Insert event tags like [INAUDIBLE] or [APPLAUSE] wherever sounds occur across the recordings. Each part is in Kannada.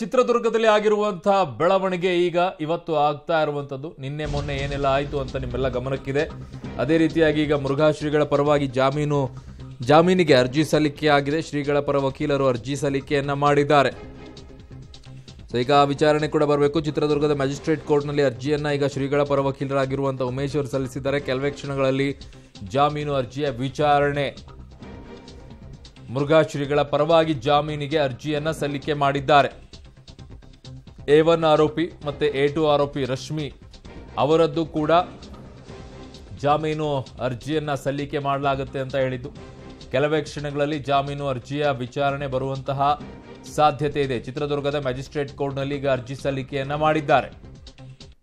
ಚಿತ್ರದುರ್ಗದಲ್ಲಿ ಆಗಿರುವಂತಹ ಬೆಳವಣಿಗೆ ಈಗ ಇವತ್ತು ಆಗ್ತಾ ಇರುವಂಥದ್ದು ನಿನ್ನೆ ಮೊನ್ನೆ ಏನೆಲ್ಲ ಆಯಿತು ಅಂತ ನಿಮ್ಮೆಲ್ಲ ಗಮನಕ್ಕಿದೆ ಅದೇ ರೀತಿಯಾಗಿ ಈಗ ಮುರುಘಾ ಶ್ರೀಗಳ ಪರವಾಗಿ ಜಾಮೀನು ಜಾಮೀನಿಗೆ ಅರ್ಜಿ ಸಲ್ಲಿಕೆ ಆಗಿದೆ ಶ್ರೀಗಳ ಪರ ವಕೀಲರು ಅರ್ಜಿ ಸಲ್ಲಿಕೆಯನ್ನ ಮಾಡಿದ್ದಾರೆ ಸೊ ಈಗ ವಿಚಾರಣೆ ಕೂಡ ಬರಬೇಕು ಚಿತ್ರದುರ್ಗದ ಮ್ಯಾಜಿಸ್ಟ್ರೇಟ್ ಕೋರ್ಟ್ನಲ್ಲಿ ಅರ್ಜಿಯನ್ನ ಈಗ ಶ್ರೀಗಳ ಪರ ವಕೀಲರಾಗಿರುವಂತಹ ಉಮೇಶ್ ಅವರು ಸಲ್ಲಿಸಿದ್ದಾರೆ ಕೆಲವೇ ಕ್ಷಣಗಳಲ್ಲಿ ಜಾಮೀನು ಅರ್ಜಿಯ ವಿಚಾರಣೆ ಮುರುಘಾ ಶ್ರೀಗಳ ಪರವಾಗಿ ಜಾಮೀನಿಗೆ ಅರ್ಜಿಯನ್ನ ಸಲ್ಲಿಕೆ ಮಾಡಿದ್ದಾರೆ ಎ ಒನ್ ಆರೋಪಿ ಮತ್ತು ಎ ಟು ಆರೋಪಿ ರಶ್ಮಿ ಅವರದ್ದು ಕೂಡ ಜಾಮೀನು ಅರ್ಜಿಯನ್ನು ಸಲ್ಲಿಕೆ ಮಾಡಲಾಗುತ್ತೆ ಅಂತ ಹೇಳಿದ್ದು ಕೆಲವೇ ಕ್ಷಣಗಳಲ್ಲಿ ಜಾಮೀನು ಅರ್ಜಿಯ ವಿಚಾರಣೆ ಬರುವಂತಹ ಸಾಧ್ಯತೆ ಇದೆ ಚಿತ್ರದುರ್ಗದ ಮ್ಯಾಜಿಸ್ಟ್ರೇಟ್ ಕೋರ್ಟ್ನಲ್ಲಿ ಈಗ ಅರ್ಜಿ ಸಲ್ಲಿಕೆಯನ್ನು ಮಾಡಿದ್ದಾರೆ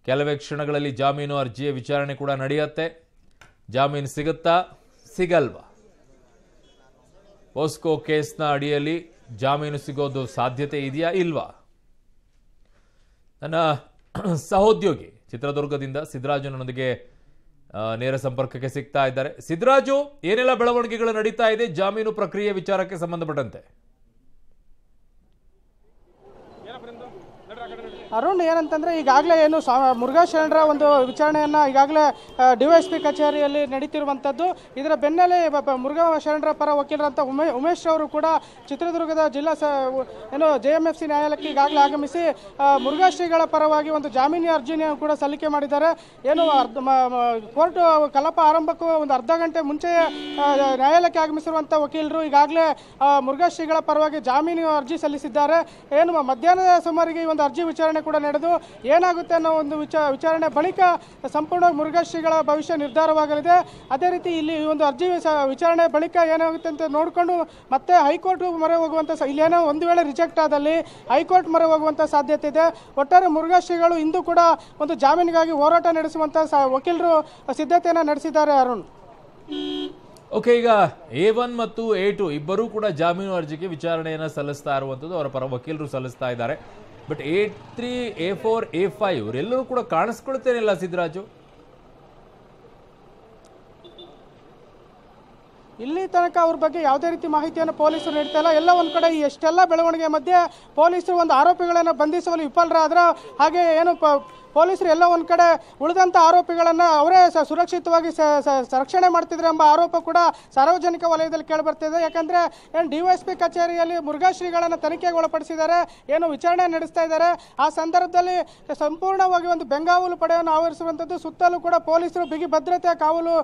ಕೆಲವೇ ಕ್ಷಣಗಳಲ್ಲಿ ಜಾಮೀನು ಅರ್ಜಿಯ ವಿಚಾರಣೆ ಕೂಡ ನಡೆಯುತ್ತೆ ಜಾಮೀನು ಸಿಗುತ್ತಾ ಸಿಗಲ್ವಾ ಓಸ್ಕೋ ಕೇಸ್ನ ಅಡಿಯಲ್ಲಿ ಜಾಮೀನು ಸಿಗೋದು ಸಾಧ್ಯತೆ ಇದೆಯಾ ಇಲ್ವಾ ನನ್ನ [CLEARS THROAT] ಸಹೋದ್ಯೋಗಿ ಚಿತ್ರದುರ್ಗದಿಂದ ನನ್ನೊಂದಿಗೆ ನೇರ ಸಂಪರ್ಕಕ್ಕೆ ಸಿಗ್ತಾ ಇದ್ದಾರೆ ಸಿದ್ದರಾಜು ಏನೆಲ್ಲ ಬೆಳವಣಿಗೆಗಳು ನಡೀತಾ ಇದೆ ಜಾಮೀನು ಪ್ರಕ್ರಿಯೆ ವಿಚಾರಕ್ಕೆ ಸಂಬಂಧಪಟ್ಟಂತೆ ಅರುಣ್ ಏನಂತಂದರೆ ಈಗಾಗಲೇ ಏನು ಸ್ವಾ ಮುರುಘಾ ಶರಣರ ಒಂದು ವಿಚಾರಣೆಯನ್ನು ಈಗಾಗಲೇ ಡಿ ವೈ ಪಿ ಕಚೇರಿಯಲ್ಲಿ ನಡೀತಿರುವಂಥದ್ದು ಇದರ ಬೆನ್ನಲ್ಲೇ ಮುರುಘಾ ಶರಣರ ಪರ ವಕೀಲರಂತ ಉಮೇಶ್ ಅವರು ಕೂಡ ಚಿತ್ರದುರ್ಗದ ಜಿಲ್ಲಾ ಸ ಏನು ಜೆ ಎಮ್ ಎಫ್ ಸಿ ನ್ಯಾಯಾಲಯಕ್ಕೆ ಈಗಾಗಲೇ ಆಗಮಿಸಿ ಮುರುಘಾ ಶ್ರೀಗಳ ಪರವಾಗಿ ಒಂದು ಜಾಮೀನು ಅರ್ಜಿಯನ್ನು ಕೂಡ ಸಲ್ಲಿಕೆ ಮಾಡಿದ್ದಾರೆ ಏನು ಅರ್ಧ ಕೋರ್ಟ್ ಕಲಾಪ ಆರಂಭಕ್ಕೂ ಒಂದು ಅರ್ಧ ಗಂಟೆ ಮುಂಚೆಯೇ ನ್ಯಾಯಾಲಯಕ್ಕೆ ಆಗಮಿಸಿರುವಂಥ ವಕೀಲರು ಈಗಾಗಲೇ ಮುರುಘಾ ಶ್ರೀಗಳ ಪರವಾಗಿ ಜಾಮೀನು ಅರ್ಜಿ ಸಲ್ಲಿಸಿದ್ದಾರೆ ಏನು ಮಧ್ಯಾಹ್ನದ ಸುಮಾರಿಗೆ ಈ ಒಂದು ಅರ್ಜಿ ವಿಚಾರಣೆ ಕೂಡ ನಡೆದು ಏನಾಗುತ್ತೆ ಅನ್ನೋ ಒಂದು ವಿಚಾರಣೆ ಬಳಿಕ ಸಂಪೂರ್ಣ ಮುರುಘಾಶ್ರೀಗಳ ಭವಿಷ್ಯ ನಿರ್ಧಾರವಾಗಲಿದೆ ಅದೇ ರೀತಿ ಇಲ್ಲಿ ಈ ಒಂದು ಅರ್ಜಿ ವಿಚಾರಣೆ ಬಳಿಕ ಏನಾಗುತ್ತೆ ಅಂತ ನೋಡಿಕೊಂಡು ಮತ್ತೆ ಹೈಕೋರ್ಟ್ ಮೊರೆ ಹೋಗುವಂಥ ಇಲ್ಲೇನೋ ಒಂದು ವೇಳೆ ರಿಜೆಕ್ಟ್ ಆದಲ್ಲಿ ಹೈಕೋರ್ಟ್ ಮೊರೆ ಹೋಗುವಂಥ ಸಾಧ್ಯತೆ ಇದೆ ಒಟ್ಟಾರೆ ಮುರುಘಾಶ್ರೀಗಳು ಇಂದು ಕೂಡ ಒಂದು ಜಾಮೀನಿಗಾಗಿ ಹೋರಾಟ ನಡೆಸುವಂಥ ವಕೀಲರು ಸಿದ್ಧತೆಯನ್ನು ನಡೆಸಿದ್ದಾರೆ ಅರುಣ್ ಓಕೆ ಈಗ ಎ ಒನ್ ಮತ್ತು ಎ ಟು ಇಬ್ಬರೂ ಕೂಡ ಜಾಮೀನು ಅರ್ಜಿಗೆ ವಿಚಾರಣೆಯನ್ನು ಸಲ್ಲಿಸ್ತಾ ಇರುವಂಥದ್ದು ಅವರ ಪರ ವಕೀಲರು ಸಲ್ಲಿಸ್ತಾ ಇದ್ದಾರೆ but A three A four A five ಇವರೆಲ್ಲರೂ ಕೂಡ ಕಾಣಿಸ್ಕೊಳ್ತೇನಿಲ್ಲ ಸಿದ್ದರಾಜು ಇಲ್ಲಿ ತನಕ ಅವ್ರ ಬಗ್ಗೆ ಯಾವುದೇ ರೀತಿ ಮಾಹಿತಿಯನ್ನು ಪೊಲೀಸರು ನೀಡ್ತಾ ಇಲ್ಲ ಎಲ್ಲ ಒಂದು ಕಡೆ ಎಷ್ಟೆಲ್ಲ ಬೆಳವಣಿಗೆ ಮಧ್ಯೆ ಪೊಲೀಸರು ಒಂದು ಆರೋಪಿಗಳನ್ನು ಬಂಧಿಸುವಲ್ಲಿ ವಿಫಲರಾದ್ರೆ ಹಾಗೆ ಏನು ಪೊಲೀಸರು ಎಲ್ಲೋ ಒಂದು ಕಡೆ ಉಳಿದಂಥ ಆರೋಪಿಗಳನ್ನು ಅವರೇ ಸುರಕ್ಷಿತವಾಗಿ ರಕ್ಷಣೆ ಮಾಡ್ತಿದ್ರು ಎಂಬ ಆರೋಪ ಕೂಡ ಸಾರ್ವಜನಿಕ ವಲಯದಲ್ಲಿ ಕೇಳಿಬರ್ತಿದೆ ಯಾಕಂದರೆ ಏನು ಡಿ ವೈ ಎಸ್ ಪಿ ಕಚೇರಿಯಲ್ಲಿ ಮುರುಘಾಶ್ರೀಗಳನ್ನು ತನಿಖೆಗೆ ಒಳಪಡಿಸಿದ್ದಾರೆ ಏನು ವಿಚಾರಣೆ ನಡೆಸ್ತಾ ಇದ್ದಾರೆ ಆ ಸಂದರ್ಭದಲ್ಲಿ ಸಂಪೂರ್ಣವಾಗಿ ಒಂದು ಬೆಂಗಾವಲು ಪಡೆಯನ್ನು ಆವರಿಸುವಂಥದ್ದು ಸುತ್ತಲೂ ಕೂಡ ಪೊಲೀಸರು ಬಿಗಿ ಭದ್ರತೆ ಕಾವಲು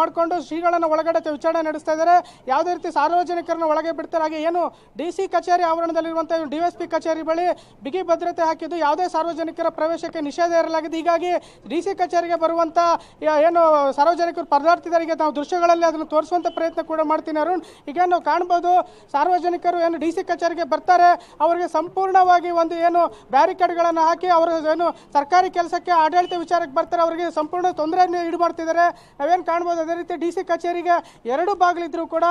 ಮಾಡಿಕೊಂಡು ಶ್ರೀಗಳನ್ನು ಒಳಗಡೆ ವಿಚಾರಣೆ ನಡೆಸ್ತಾ ಇದ್ದಾರೆ ಯಾವುದೇ ರೀತಿ ಸಾರ್ವಜನಿಕರನ್ನು ಒಳಗೆ ಬಿಡ್ತಾರೆ ಹಾಗೆ ಏನು ಡಿ ಸಿ ಕಚೇರಿ ಆವರಣದಲ್ಲಿರುವಂಥ ಡಿ ಎಸ್ ಪಿ ಕಚೇರಿ ಬಳಿ ಬಿಗಿ ಭದ್ರತೆ ಹಾಕಿದ್ದು ಯಾವುದೇ ಸಾರ್ವಜನಿಕರ ಪ್ರವೇಶಕ್ಕೆ ನಿಷೇಧ ಇರಲಾಗಿದೆ ಹೀಗಾಗಿ ಡಿ ಸಿ ಕಚೇರಿಗೆ ಬರುವಂಥ ಏನು ಸಾರ್ವಜನಿಕರು ಪರದಾಡ್ತಿದ್ದಾರೆ ನಾವು ದೃಶ್ಯಗಳಲ್ಲಿ ಅದನ್ನು ತೋರಿಸುವಂಥ ಪ್ರಯತ್ನ ಕೂಡ ಮಾಡ್ತೀನಿ ಅರುಣ್ ಈಗ ನಾವು ಕಾಣ್ಬೋದು ಸಾರ್ವಜನಿಕರು ಏನು ಡಿ ಸಿ ಕಚೇರಿಗೆ ಬರ್ತಾರೆ ಅವರಿಗೆ ಸಂಪೂರ್ಣವಾಗಿ ಒಂದು ಏನು ಬ್ಯಾರಿಕೇಡ್ಗಳನ್ನು ಹಾಕಿ ಅವರು ಏನು ಸರ್ಕಾರಿ ಕೆಲಸಕ್ಕೆ ಆಡಳಿತ ವಿಚಾರಕ್ಕೆ ಬರ್ತಾರೆ ಅವರಿಗೆ ಸಂಪೂರ್ಣ ತೊಂದರೆಯನ್ನು ಈಡು ಮಾಡ್ತಿದ್ದಾರೆ ನಾವೇನು ಕಾಣ್ಬೋದು ಅದೇ ರೀತಿ ಡಿ ಸಿ ಕಚೇರಿಗೆ ಎರಡು ಬಾಗಿಲಿದ್ರೂ ಕೂಡ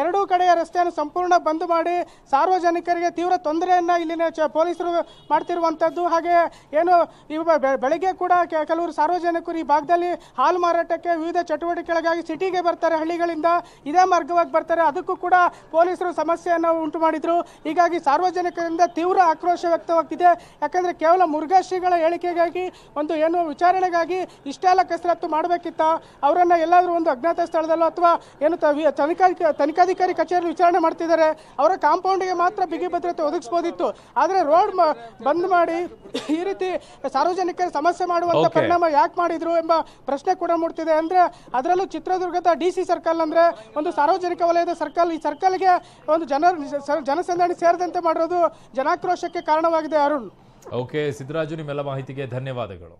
ಎರಡೂ ಕಡೆಯ ರಸ್ತೆಯನ್ನು ಸಂಪೂರ್ಣ ಬಂದ್ ಮಾಡಿ ಸಾರ್ವಜನಿಕರಿಗೆ ತೀವ್ರ ತೊಂದರೆಯನ್ನು ಇಲ್ಲಿನ ಪೊಲೀಸರು ಮಾಡ್ತಿರುವಂಥದ್ದು ಹಾಗೆ ಏನು ಇವ ಬೆಳಗ್ಗೆ ಕೂಡ ಕೆಲವರು ಸಾರ್ವಜನಿಕರು ಈ ಭಾಗದಲ್ಲಿ ಹಾಲು ಮಾರಾಟಕ್ಕೆ ವಿವಿಧ ಚಟುವಟಿಕೆಗಳಿಗಾಗಿ ಸಿಟಿಗೆ ಬರ್ತಾರೆ ಹಳ್ಳಿಗಳಿಂದ ಇದೇ ಮಾರ್ಗವಾಗಿ ಬರ್ತಾರೆ ಅದಕ್ಕೂ ಕೂಡ ಪೊಲೀಸರು ಸಮಸ್ಯೆಯನ್ನು ಉಂಟು ಮಾಡಿದರು ಹೀಗಾಗಿ ಸಾರ್ವಜನಿಕರಿಂದ ತೀವ್ರ ಆಕ್ರೋಶ ವ್ಯಕ್ತವಾಗ್ತಿದೆ ಯಾಕಂದರೆ ಕೇವಲ ಮುರುಘಾಶ್ರೀಗಳ ಹೇಳಿಕೆಗಾಗಿ ಒಂದು ಏನು ವಿಚಾರಣೆಗಾಗಿ ಇಷ್ಟೆಲ್ಲ ಕಸರತ್ತು ಮಾಡಬೇಕಿತ್ತ ಅವರನ್ನು ಎಲ್ಲಾದರೂ ಒಂದು ಅಜ್ಞಾತ ಸ್ಥಳದಲ್ಲೋ ಅಥವಾ ಏನು ತನಿಖಾ ತನಿಖಾಧಿಕಾರಿ ಕಚೇರಿ ವಿಚಾರಣೆ ಮಾಡ್ತಿದ್ದಾರೆ ಅವರ ಕಾಂಪೌಂಡಿಗೆ ಮಾತ್ರ ಬಿಗಿ ಭದ್ರತೆ ಒದಗಿಸ್ಬೋದಿತ್ತು ಆದರೆ ರೋಡ್ ಬಂದ್ ಮಾಡಿ ಈ ರೀತಿ ಸಾರ್ವಜನಿಕ ಸಮಸ್ಯೆ ಮಾಡುವಂತ ಪರಿಣಾಮ ಯಾಕೆ ಮಾಡಿದ್ರು ಎಂಬ ಪ್ರಶ್ನೆ ಕೂಡ ಮೂಡ್ತಿದೆ ಅಂದ್ರೆ ಅದರಲ್ಲೂ ಚಿತ್ರದುರ್ಗದ ಡಿ ಸಿ ಸರ್ಕಲ್ ಅಂದ್ರೆ ಒಂದು ಸಾರ್ವಜನಿಕ ವಲಯದ ಸರ್ಕಲ್ ಈ ಸರ್ಕಲ್ಗೆ ಒಂದು ಜನ ಜನಸಂದಣಿ ಸೇರಿದಂತೆ ಮಾಡಿರೋದು ಜನಾಕ್ರೋಶಕ್ಕೆ ಕಾರಣವಾಗಿದೆ ಅರುಣ್ ಓಕೆ ಸಿದ್ದರಾಜು ನಿಮ್ಮೆಲ್ಲ ಮಾಹಿತಿಗೆ ಧನ್ಯವಾದಗಳು